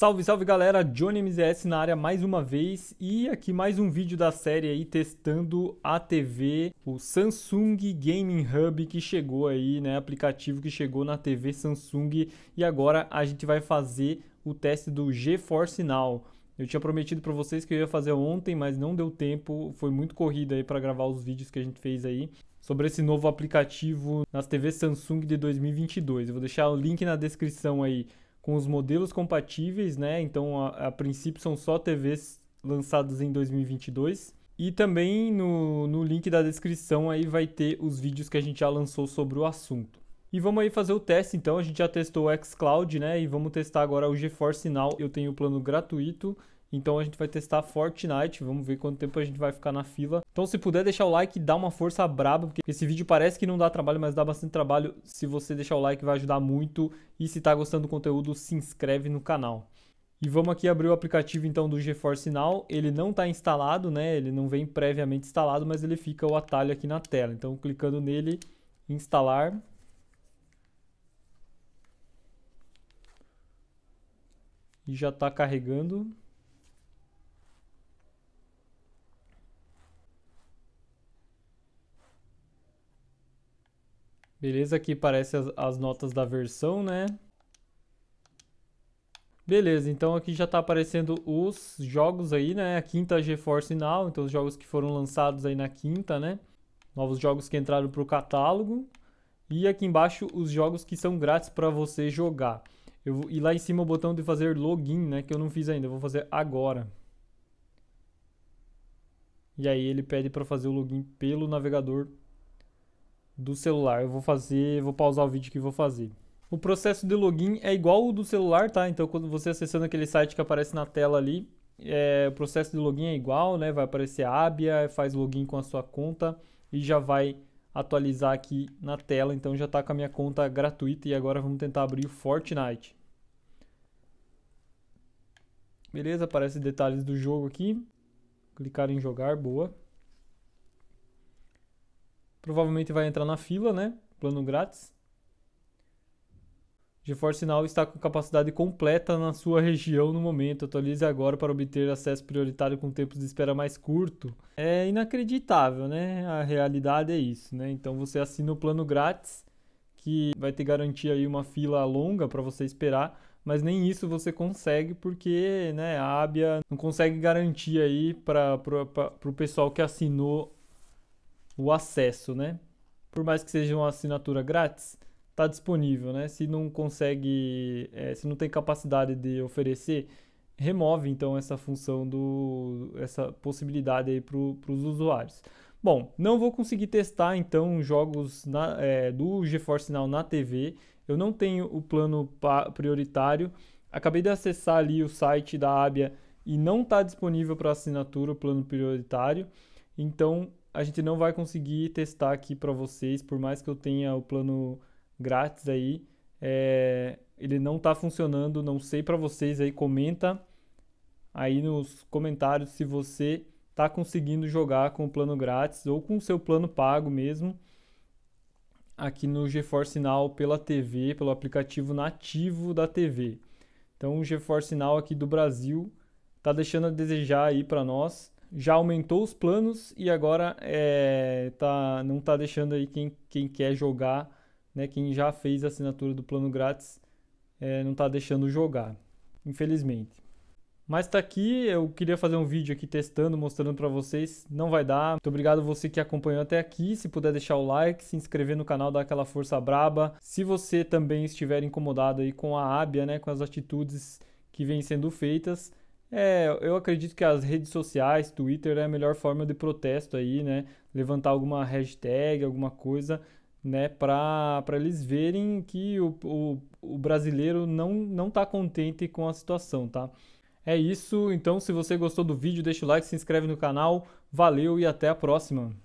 Salve, salve galera, Johnny MZS na área mais uma vez e aqui mais um vídeo da série aí testando a TV, o Samsung Gaming Hub que chegou aí, né, aplicativo que chegou na TV Samsung e agora a gente vai fazer o teste do GeForce Now. Eu tinha prometido para vocês que eu ia fazer ontem, mas não deu tempo, foi muito corrida aí para gravar os vídeos que a gente fez aí sobre esse novo aplicativo nas TVs Samsung de 2022. Eu vou deixar o link na descrição aí com os modelos compatíveis, né? Então, a, a princípio são só TVs lançadas em 2022. E também no, no link da descrição aí vai ter os vídeos que a gente já lançou sobre o assunto. E vamos aí fazer o teste então, a gente já testou o xCloud, né? E vamos testar agora o GeForce Now. Eu tenho o plano gratuito então a gente vai testar Fortnite, vamos ver quanto tempo a gente vai ficar na fila. Então se puder deixar o like, dá uma força braba, porque esse vídeo parece que não dá trabalho, mas dá bastante trabalho. Se você deixar o like vai ajudar muito e se tá gostando do conteúdo, se inscreve no canal. E vamos aqui abrir o aplicativo então do GeForce Now. Ele não está instalado, né? Ele não vem previamente instalado, mas ele fica o atalho aqui na tela. Então clicando nele, instalar. E já está carregando. Beleza, aqui parece as, as notas da versão, né? Beleza, então aqui já está aparecendo os jogos aí, né? A quinta GeForce Now, então os jogos que foram lançados aí na quinta, né? Novos jogos que entraram para o catálogo. E aqui embaixo os jogos que são grátis para você jogar. Eu, e lá em cima o botão de fazer login, né? Que eu não fiz ainda, eu vou fazer agora. E aí ele pede para fazer o login pelo navegador do celular. Eu vou fazer, vou pausar o vídeo que vou fazer. O processo de login é igual o do celular, tá? Então, quando você acessando aquele site que aparece na tela ali, é, o processo de login é igual, né? Vai aparecer a Abia, faz login com a sua conta e já vai atualizar aqui na tela. Então, já está com a minha conta gratuita e agora vamos tentar abrir o Fortnite. Beleza, aparece detalhes do jogo aqui. Clicar em jogar, boa. Provavelmente vai entrar na fila, né? Plano grátis. GeForce Now está com capacidade completa na sua região no momento. Atualize agora para obter acesso prioritário com tempos de espera mais curto. É inacreditável, né? A realidade é isso, né? Então você assina o plano grátis que vai ter garantia aí uma fila longa para você esperar, mas nem isso você consegue porque, né, a Abia não consegue garantir aí para o pessoal que assinou o acesso, né? Por mais que seja uma assinatura grátis, está disponível, né? Se não consegue, é, se não tem capacidade de oferecer, remove então essa função do, essa possibilidade aí para os usuários. Bom, não vou conseguir testar então jogos na, é, do GeForce Now na TV. Eu não tenho o plano prioritário. Acabei de acessar ali o site da Abia e não está disponível para assinatura o plano prioritário. Então a gente não vai conseguir testar aqui para vocês, por mais que eu tenha o plano grátis aí, é, ele não está funcionando, não sei para vocês aí, comenta aí nos comentários se você está conseguindo jogar com o plano grátis ou com o seu plano pago mesmo aqui no GeForce Now pela TV, pelo aplicativo nativo da TV. Então o GeForce Now aqui do Brasil está deixando a desejar aí para nós já aumentou os planos e agora é, tá, não está deixando aí quem, quem quer jogar, né, quem já fez a assinatura do plano grátis, é, não está deixando jogar, infelizmente. Mas tá aqui, eu queria fazer um vídeo aqui testando, mostrando para vocês, não vai dar. Muito obrigado você que acompanhou até aqui, se puder deixar o like, se inscrever no canal, dá aquela força braba. Se você também estiver incomodado aí com a ábia, né, com as atitudes que vêm sendo feitas, é, eu acredito que as redes sociais, Twitter é a melhor forma de protesto aí, né? Levantar alguma hashtag, alguma coisa, né? Para eles verem que o, o, o brasileiro não, não tá contente com a situação, tá? É isso, então se você gostou do vídeo, deixa o like, se inscreve no canal, valeu e até a próxima!